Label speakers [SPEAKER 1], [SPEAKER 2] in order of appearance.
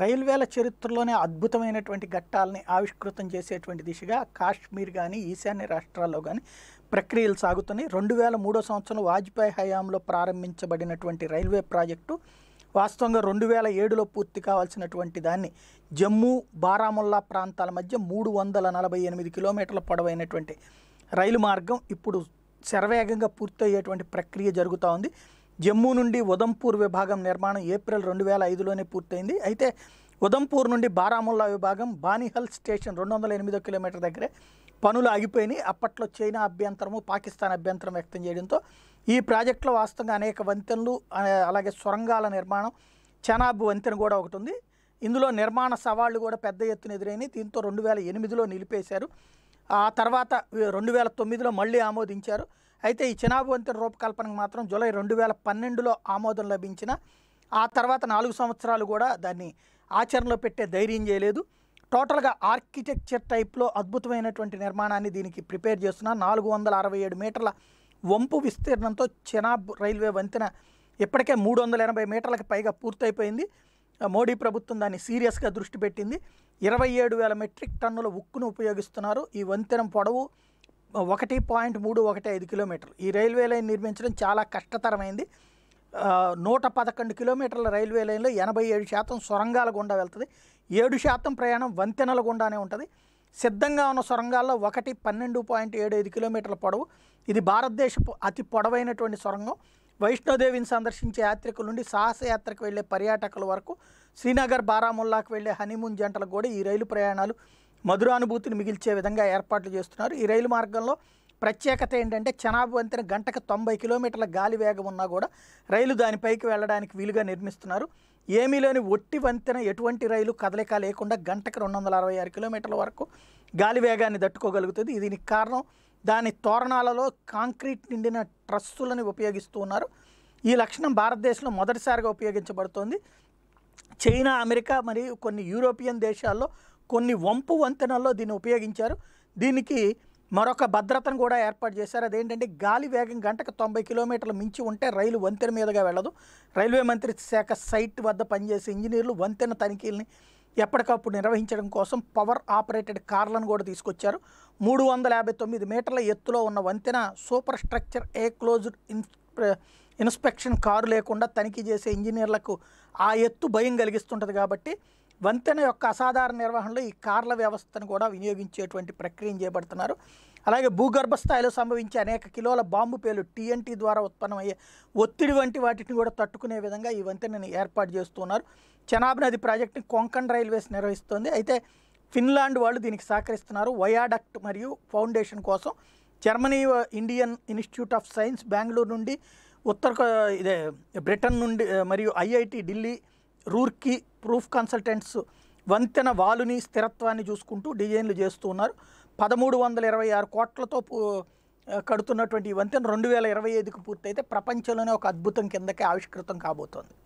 [SPEAKER 1] రైల్వేల చరిత్రలోనే అద్భుతమైనటువంటి ఘట్టాలని ఆవిష్కృతం చేసేటువంటి దిశగా కాశ్మీర్ కానీ ఈశాన్య రాష్ట్రాల్లో కానీ ప్రక్రియలు సాగుతున్నాయి రెండు వేల మూడో సంవత్సరంలో వాజ్పేయి హయాంలో ప్రారంభించబడినటువంటి రైల్వే ప్రాజెక్టు వాస్తవంగా రెండు వేల ఏడులో పూర్తి కావాల్సినటువంటి దాన్ని జమ్మూ బారాముల్లా ప్రాంతాల మధ్య మూడు వందల నలభై ఎనిమిది కిలోమీటర్ల పొడవైనటువంటి రైలు మార్గం ఇప్పుడు శరవేగంగా పూర్తయ్యేటువంటి ప్రక్రియ జరుగుతూ ఉంది జమ్మూ నుండి ఉదంపూర్ విభాగం నిర్మాణం ఏప్రిల్ రెండు వేల ఐదులోనే పూర్తయింది అయితే ఉదంపూర్ నుండి బారాముల్లా విభాగం బానిహల్ స్టేషన్ రెండు వందల ఎనిమిదో కిలోమీటర్ దగ్గరే పనులు ఆగిపోయినాయి అప్పట్లో చైనా అభ్యంతరము పాకిస్తాన్ అభ్యంతరం వ్యక్తం చేయడంతో ఈ ప్రాజెక్టులో వాస్తవంగా అనేక వంతెనలు అలాగే సొరంగాల నిర్మాణం చెనాబ్ వంతెన కూడా ఒకటి ఉంది ఇందులో నిర్మాణ సవాళ్లు కూడా పెద్ద ఎత్తున ఎదురైనాయి దీంతో రెండు వేల ఎనిమిదిలో నిలిపేశారు ఆ తర్వాత రెండు వేల తొమ్మిదిలో మళ్ళీ ఆమోదించారు అయితే ఈ చినాబు వంతెన రూపకల్పనకు మాత్రం జూలై రెండు వేల పన్నెండులో ఆమోదం లభించిన ఆ తర్వాత నాలుగు సంవత్సరాలు కూడా దాన్ని ఆచరణలో పెట్టే ధైర్యం చేయలేదు టోటల్గా ఆర్కిటెక్చర్ టైప్లో అద్భుతమైనటువంటి నిర్మాణాన్ని దీనికి ప్రిపేర్ చేస్తున్న నాలుగు వందల అరవై ఏడు మీటర్ల వంపు విస్తీర్ణంతో చెనాబ్ రైల్వే వంతెన ఇప్పటికే మూడు వందల ఎనభై మీటర్లకు పైగా పూర్తయిపోయింది మోడీ ప్రభుత్వం దాన్ని సీరియస్గా దృష్టి పెట్టింది ఇరవై ఏడు వేల మెట్రిక్ టన్నుల ఉక్కును ఉపయోగిస్తున్నారు ఈ వంతెన పొడవు ఒకటి పాయింట్ మూడు ఒకటి ఐదు కిలోమీటర్లు ఈ రైల్వే లైన్ నిర్మించడం చాలా కష్టతరమైంది నూట పదకొండు కిలోమీటర్ల రైల్వే లైన్లో ఎనభై ఏడు శాతం సొరంగాల గుండా వెళ్తుంది ఏడు శాతం ప్రయాణం వంతెనల గుండానే ఉంటుంది సిద్ధంగా ఉన్న సొరంగాల్లో ఒకటి పన్నెండు పాయింట్ ఏడు ఐదు కిలోమీటర్ల పొడవు ఇది భారతదేశపు అతి పొడవైనటువంటి సొరంగం వైష్ణోదేవిని సందర్శించే యాత్రికుల నుండి సాహసయాత్రకు వెళ్లే పర్యాటకుల వరకు శ్రీనగర్ బారాముల్లాకు వెళ్లే హనీమూన్ జంటలకు కూడా ఈ రైలు ప్రయాణాలు మధురానుభూతిని మిగిల్చే విధంగా ఏర్పాట్లు చేస్తున్నారు ఈ రైలు మార్గంలో ప్రత్యేకత ఏంటంటే చెనాబు వంతెన గంటకు తొంభై కిలోమీటర్ల గాలి వేగం ఉన్నా కూడా రైలు దానిపైకి వెళ్ళడానికి వీలుగా నిర్మిస్తున్నారు ఏమీ లేని ఒట్టి వంతెన ఎటువంటి రైలు కదలిక లేకుండా గంటకు రెండు వందల అరవై ఆరు కిలోమీటర్ల వరకు గాలి వేగాన్ని తట్టుకోగలుగుతుంది దీనికి కారణం దాని తోరణాలలో కాంక్రీట్ నిండిన ట్రస్సులను ఉపయోగిస్తూ ఉన్నారు ఈ లక్షణం భారతదేశంలో మొదటిసారిగా ఉపయోగించబడుతోంది చైనా అమెరికా మరియు కొన్ని యూరోపియన్ దేశాల్లో కొన్ని వంపు వంతెనల్లో దీన్ని ఉపయోగించారు దీనికి మరొక భద్రతను కూడా ఏర్పాటు చేశారు అదేంటంటే గాలి వేగం గంటకు తొంభై కిలోమీటర్లు మించి ఉంటే రైలు వంతెన మీదుగా వెళ్ళదు రైల్వే మంత్రిత్వ శాఖ సైట్ వద్ద పనిచేసే ఇంజనీర్లు వంతెన తనిఖీల్ని ఎప్పటికప్పుడు నిర్వహించడం కోసం పవర్ ఆపరేటెడ్ కార్లను కూడా తీసుకొచ్చారు మూడు వందల యాభై తొమ్మిది మీటర్ల ఎత్తులో ఉన్న వంతెన super structure a closed inspection car లేకుండా తనిఖీ చేసే ఇంజనీర్లకు ఆ ఎత్తు భయం కలిగిస్తుంటుంది కాబట్టి వంతెన యొక్క అసాధారణ నిర్వహణలో ఈ కార్ల వ్యవస్థను కూడా వినియోగించేటువంటి ప్రక్రియను చేపడుతున్నారు అలాగే భూగర్భ స్థాయిలో సంభవించే అనేక కిలోల బాంబు పేలు టీఎన్టీ ద్వారా ఉత్పన్నమయ్యే ఒత్తిడి వంటి వాటిని కూడా తట్టుకునే విధంగా ఈ వంతెనని ఏర్పాటు చేస్తున్నారు చెనాబ్ నది ప్రాజెక్టుని కొంకణ్ రైల్వేస్ నిర్వహిస్తోంది అయితే ఫిన్లాండ్ వాళ్ళు దీనికి సహకరిస్తున్నారు వయాడక్ట్ మరియు ఫౌండేషన్ కోసం Germany Indian Institute of Science Bengaluru నుండి ఉత్తర ఇదే బ్రిటన్ నుండి మరియు IIT Delhi Roorkee proof consultants వంతెన వాలుని స్థిరత్వాన్ని చూసుకుంటూ డిజైన్లు చేస్తూ ఉన్నారు పదమూడు వందల ఇరవై ఆరు కోట్లతో కడుతున్నటువంటి ఈ వంతెన రెండు వేల ఇరవై ఐదుకు పూర్తయితే ప్రపంచంలోనే ఒక అద్భుతం కిందకే ఆవిష్కృతం కాబోతోంది